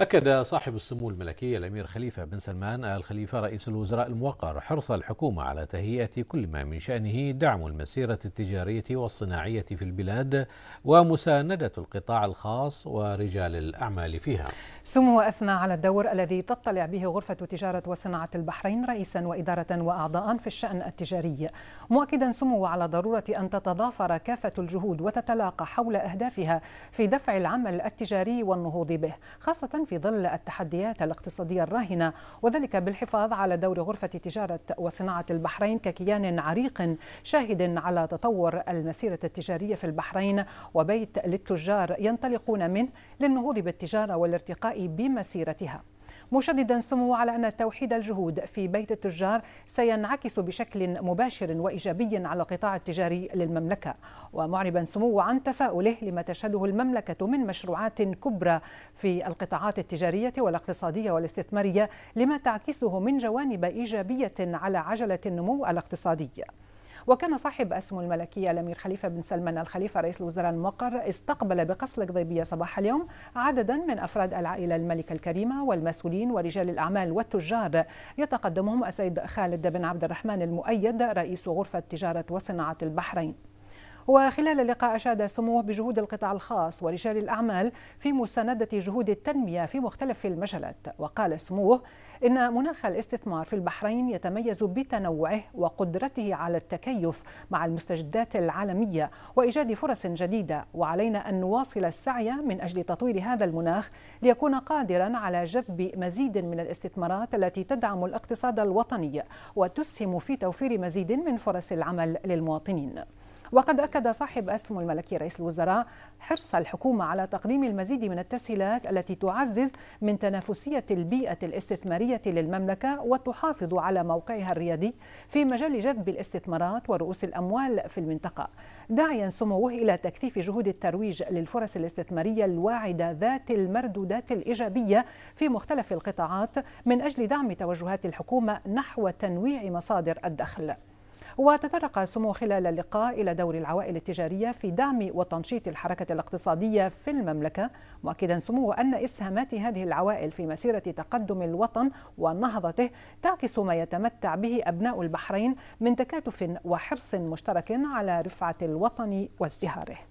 أكد صاحب السمو الملكي الأمير خليفة بن سلمان آل خليفة رئيس الوزراء الموقر حرص الحكومة على تهيئة كل ما من شأنه دعم المسيرة التجارية والصناعية في البلاد ومساندة القطاع الخاص ورجال الأعمال فيها سمو أثنى على الدور الذي تطلع به غرفة تجارة وصناعة البحرين رئيسا وإدارة وأعضاء في الشأن التجاري مؤكدا سمو على ضرورة أن تتضافر كافة الجهود وتتلاقى حول أهدافها في دفع العمل التجاري والنهوض به خاصة في ظل التحديات الاقتصادية الراهنة وذلك بالحفاظ على دور غرفة تجارة وصناعة البحرين ككيان عريق شاهد على تطور المسيرة التجارية في البحرين وبيت للتجار ينطلقون منه للنهوض بالتجارة والارتقاء بمسيرتها مشددا سمو على أن توحيد الجهود في بيت التجار سينعكس بشكل مباشر وإيجابي على القطاع التجاري للمملكة ومعربا سمو عن تفاؤله لما تشهده المملكة من مشروعات كبرى في القطاعات التجارية والاقتصادية والاستثمارية لما تعكسه من جوانب إيجابية على عجلة النمو الاقتصادي وكان صاحب السمو الملكية الأمير خليفة بن سلمان الخليفة رئيس الوزراء المقر استقبل بقصر قضيبية صباح اليوم عددا من أفراد العائلة الملكة الكريمة والمسؤولين ورجال الأعمال والتجار يتقدمهم السيد خالد بن عبد الرحمن المؤيد رئيس غرفة تجارة وصناعة البحرين وخلال اللقاء أشاد سموه بجهود القطاع الخاص ورجال الأعمال في مساندة جهود التنمية في مختلف المجالات وقال سموه إن مناخ الاستثمار في البحرين يتميز بتنوعه وقدرته على التكيف مع المستجدات العالمية وإيجاد فرص جديدة وعلينا أن نواصل السعي من أجل تطوير هذا المناخ ليكون قادرا على جذب مزيد من الاستثمارات التي تدعم الاقتصاد الوطني وتسهم في توفير مزيد من فرص العمل للمواطنين وقد أكد صاحب أسهم الملكي رئيس الوزراء حرص الحكومة على تقديم المزيد من التسهيلات التي تعزز من تنافسية البيئة الاستثمارية للمملكة وتحافظ على موقعها الريادي في مجال جذب الاستثمارات ورؤوس الأموال في المنطقة داعيا سموه إلى تكثيف جهود الترويج للفرص الاستثمارية الواعدة ذات المردودات الإيجابية في مختلف القطاعات من أجل دعم توجهات الحكومة نحو تنويع مصادر الدخل وتطرق سمو خلال اللقاء إلى دور العوائل التجارية في دعم وتنشيط الحركة الاقتصادية في المملكة مؤكدا سموه أن إسهامات هذه العوائل في مسيرة تقدم الوطن ونهضته تعكس ما يتمتع به أبناء البحرين من تكاتف وحرص مشترك على رفعة الوطن وازدهاره